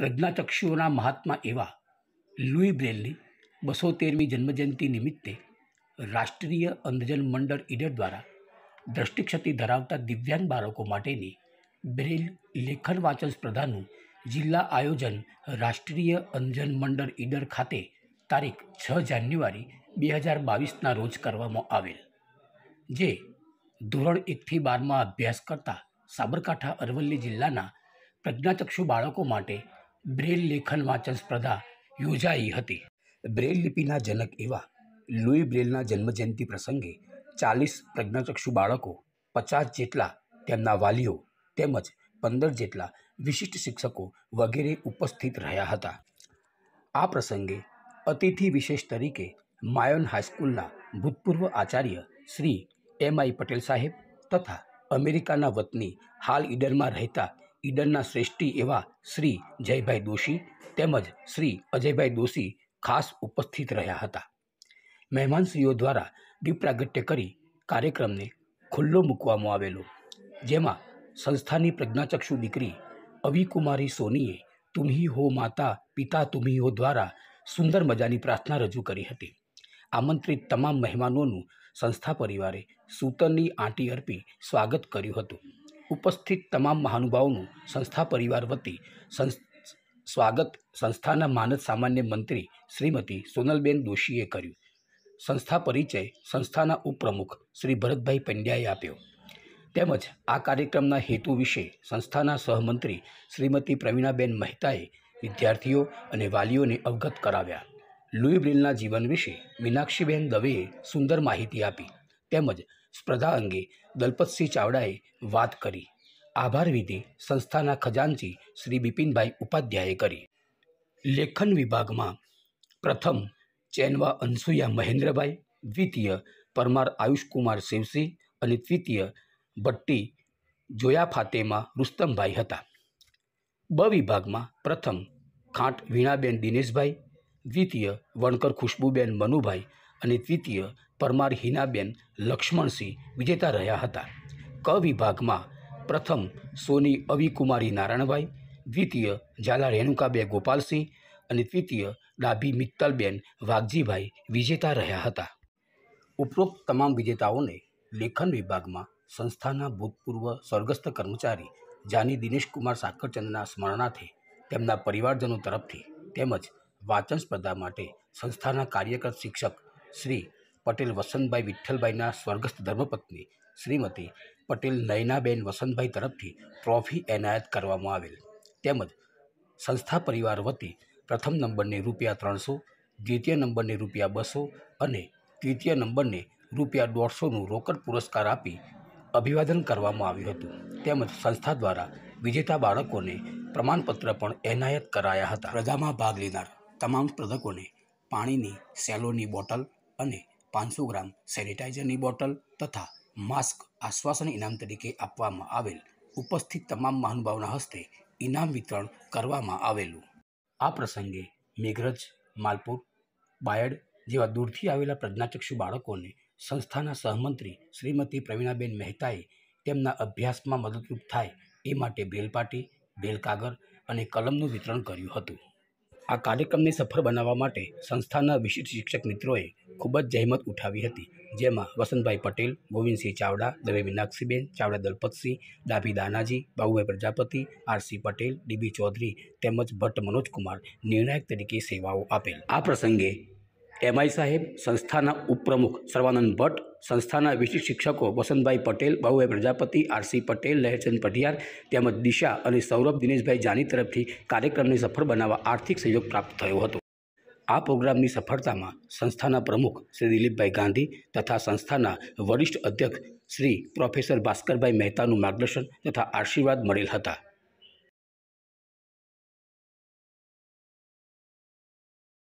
પ્રજ્ઞાચક્ષુઓના મહાત્મા એવા લુઈ બ્રેલની બસો તેરમી જન્મજયંતિ નિમિત્તે રાષ્ટ્રીય અંધજન મંડળ ઈડર દ્વારા દ્રષ્ટિક્ષતિ ધરાવતા દિવ્યાંગ બાળકો માટેની બ્રેલ લેખન વાંચન સ્પર્ધાનું જિલ્લા આયોજન રાષ્ટ્રીય અંધજન મંડળ ઈડર ખાતે તારીખ છ જાન્યુઆરી બે હજાર બાવીસના રોજ કરવામાં આવેલ જે ધોરણ એકથી બારમાં અભ્યાસ કરતા સાબરકાંઠા અરવલ્લી જિલ્લાના પ્રજ્ઞાચક્ષુ બાળકો માટે બ્રેલ લેખન વાંચન સ્પર્ધા યોજાઈ હતી બ્રેલ લિપિના જનક એવા લુઈ બ્રેલના જન્મજયંતિ પ્રસંગે ચાલીસ પ્રજ્ઞાચક્ષુ બાળકો પચાસ જેટલા તેમના વાલીઓ તેમજ પંદર જેટલા વિશિષ્ટ શિક્ષકો વગેરે ઉપસ્થિત રહ્યા હતા આ પ્રસંગે અતિથિ વિશેષ તરીકે માયોન હાઈસ્કૂલના ભૂતપૂર્વ આચાર્ય શ્રી એમ આઈ પટેલ સાહેબ તથા અમેરિકાના વતની હાલ ઈડરમાં રહેતા ઈડનના શ્રેષ્ઠી એવા શ્રી જયભાઈ દોશી તેમજ શ્રી અજયભાઈ દોશી ખાસ ઉપસ્થિત રહ્યા હતા મહેમાનશ્રીઓ દ્વારા દીપ્રાગટ્ય કરી કાર્યક્રમને ખુલ્લો મૂકવામાં આવેલો જેમાં સંસ્થાની પ્રજ્ઞાચક્ષુ દીકરી અવિકુમારી સોનીએ તુમ્હી હો માતા પિતા તુમ્હી હો દ્વારા સુંદર મજાની પ્રાર્થના રજૂ કરી હતી આમંત્રિત તમામ મહેમાનોનું સંસ્થા પરિવારે સૂતરની આંટી અર્પી સ્વાગત કર્યું હતું ઉપસ્થિત તમામ મહાનુભાવોનું સંસ્થા પરિવાર વતી સ્વાગત સંસ્થાના માનદ સામાન્ય મંત્રી શ્રીમતી સોનલબેન દોશીએ કર્યું સંસ્થા પરિચય સંસ્થાના ઉપપ્રમુખ શ્રી ભરતભાઈ પંડ્યાએ આપ્યો તેમજ આ કાર્યક્રમના હેતુ વિશે સંસ્થાના સહમંત્રી શ્રીમતી પ્રવીણાબેન મહેતાએ વિદ્યાર્થીઓ અને વાલીઓને અવગત કરાવ્યા લુઈ બ્રિલના જીવન વિશે મીનાક્ષીબેન દવેએ સુંદર માહિતી આપી તેમજ સ્પર્ધા અંગે દલપતસિંહ ચાવડાએ વાત કરી આભાર વિધિ સંસ્થાના ખજાનચી શ્રી બિપિનભાઈ ઉપાધ્યાયે કરી લેખન વિભાગમાં પ્રથમ ચેનવા અનસુયા મહેન્દ્રભાઈ દ્વિતીય પરમાર આયુષકુમાર શિવસિંહ અને તૃતીય ભટ્ટી જોયા ફાતેમા રુસ્તમભાઈ હતા બ વિભાગમાં પ્રથમ ખાંટ વીણાબેન દિનેશભાઈ દ્વિતીય વણકર ખુશ્બુબેન મનુભાઈ અને તૃતીય પરમાર હિનાબેન લક્ષ્મણસિંહ વિજેતા રહ્યા હતા ક વિભાગમાં પ્રથમ સોની અવિકુમારી નારાયણભાઈ દ્વિતીય ઝાલા રેણુકાબેન ગોપાલસિંહ અને તૃતીય ડાભી મિત્તલબેન વાઘજીભાઈ વિજેતા રહ્યા હતા ઉપરોક્ત તમામ વિજેતાઓને લેખન વિભાગમાં સંસ્થાના ભૂતપૂર્વ સ્વર્ગસ્થ કર્મચારી જાની દિનેશકુમાર સાકરચંદના સ્મરણાર્થે તેમના પરિવારજનો તરફથી તેમજ વાંચન સ્પર્ધા માટે સંસ્થાના કાર્યકર શિક્ષક શ્રી પટેલ વસંતભાઈ વિઠ્ઠલભાઈના સ્વર્ગસ્થ ધર્મપત્ની શ્રીમતી પટેલ નયનાબેન વસંતભાઈ તરફથી ટ્રોફી એનાયત કરવામાં આવેલ તેમજ સંસ્થા પરિવાર વતી પ્રથમ નંબરને રૂપિયા ત્રણસો દ્વિતીય નંબરને રૂપિયા બસો અને તૃતીય નંબરને રૂપિયા દોઢસોનું રોકડ પુરસ્કાર આપી અભિવાદન કરવામાં આવ્યું હતું તેમજ સંસ્થા દ્વારા વિજેતા બાળકોને પ્રમાણપત્ર પણ એનાયત કરાયા હતા રજામાં ભાગ લેનાર તમામ સ્પર્ધકોને પાણીની સેલોની બોટલ અને પાંચસો ગ્રામ સેનિટાઈઝરની બોટલ તથા માસ્ક આશ્વાસન ઇનામ તરીકે આપવામાં આવેલ ઉપસ્થિત તમામ મહાનુભાવના હસ્તે ઇનામ વિતરણ કરવામાં આવેલું આ પ્રસંગે મેઘરજ માલપુર બાયડ જેવા દૂરથી આવેલા પ્રજ્ઞાચક્ષુ બાળકોને સંસ્થાના સહમંત્રી શ્રીમતી પ્રવીણાબેન મહેતાએ તેમના અભ્યાસમાં મદદરૂપ થાય એ માટે ભેલપાટી ભેલકાગર અને કલમનું વિતરણ કર્યું હતું આ કાર્યક્રમને સફળ બનાવવા માટે સંસ્થાના વિશિષ્ટ શિક્ષક મિત્રોએ ખૂબ જ જહેમત ઉઠાવી હતી જેમાં વસંતભાઈ પટેલ ગોવિંદસિંહ ચાવડા દવે મીનાક્ષીબેન ચાવડા દલપતસિંહ ડાભી દાનાજી બાબુભાઈ પ્રજાપતિ આરસી પટેલ ડીબી ચૌધરી તેમજ ભટ્ટ મનોજકુમાર નિર્ણાયક તરીકે સેવાઓ આપેલ આ પ્રસંગે એમઆઈ સાહેબ સંસ્થાના ઉપપ્રમુખ સર્વાનંદ ભટ્ટ સંસ્થાના વિશિષ્ટ શિક્ષકો વસંતભાઈ પટેલ બાબુભાઈ પ્રજાપતિ આરસી પટેલ લહેરચંદ પઢિયાર તેમજ દિશા અને સૌરભ દિનેશભાઈ જાની તરફથી કાર્યક્રમને સફળ બનાવવા આર્થિક સહયોગ પ્રાપ્ત થયો હતો આ પ્રોગ્રામની સફળતામાં સંસ્થાના પ્રમુખ શ્રી દિલીપભાઈ ગાંધી તથા સંસ્થાના વરિષ્ઠ અધ્યક્ષ શ્રી પ્રોફેસર ભાસ્કરભાઈ મહેતાનું માર્ગદર્શન તથા આશીર્વાદ મળેલ હતા